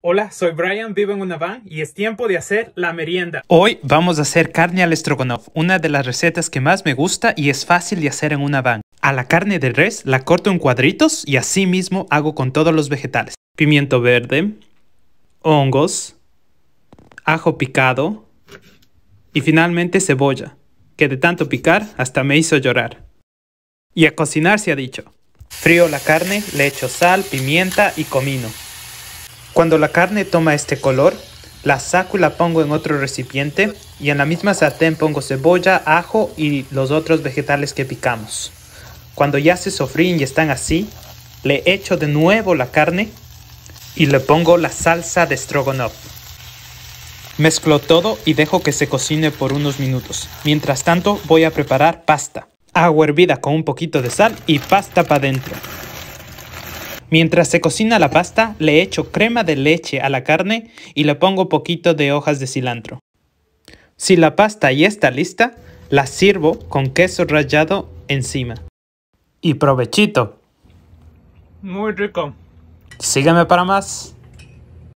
Hola, soy Brian, vivo en una van y es tiempo de hacer la merienda. Hoy vamos a hacer carne al estrogonoff, una de las recetas que más me gusta y es fácil de hacer en una van. A la carne de res la corto en cuadritos y así mismo hago con todos los vegetales. Pimiento verde, hongos, ajo picado y finalmente cebolla, que de tanto picar hasta me hizo llorar. Y a cocinar se ha dicho. Frío la carne, le echo sal, pimienta y comino. Cuando la carne toma este color, la saco y la pongo en otro recipiente y en la misma sartén pongo cebolla, ajo y los otros vegetales que picamos. Cuando ya se sofríen y están así, le echo de nuevo la carne y le pongo la salsa de stroganoff. Mezclo todo y dejo que se cocine por unos minutos. Mientras tanto voy a preparar pasta. Agua hervida con un poquito de sal y pasta para adentro. Mientras se cocina la pasta, le echo crema de leche a la carne y le pongo poquito de hojas de cilantro. Si la pasta ya está lista, la sirvo con queso rallado encima. Y provechito. Muy rico. Sígueme para más.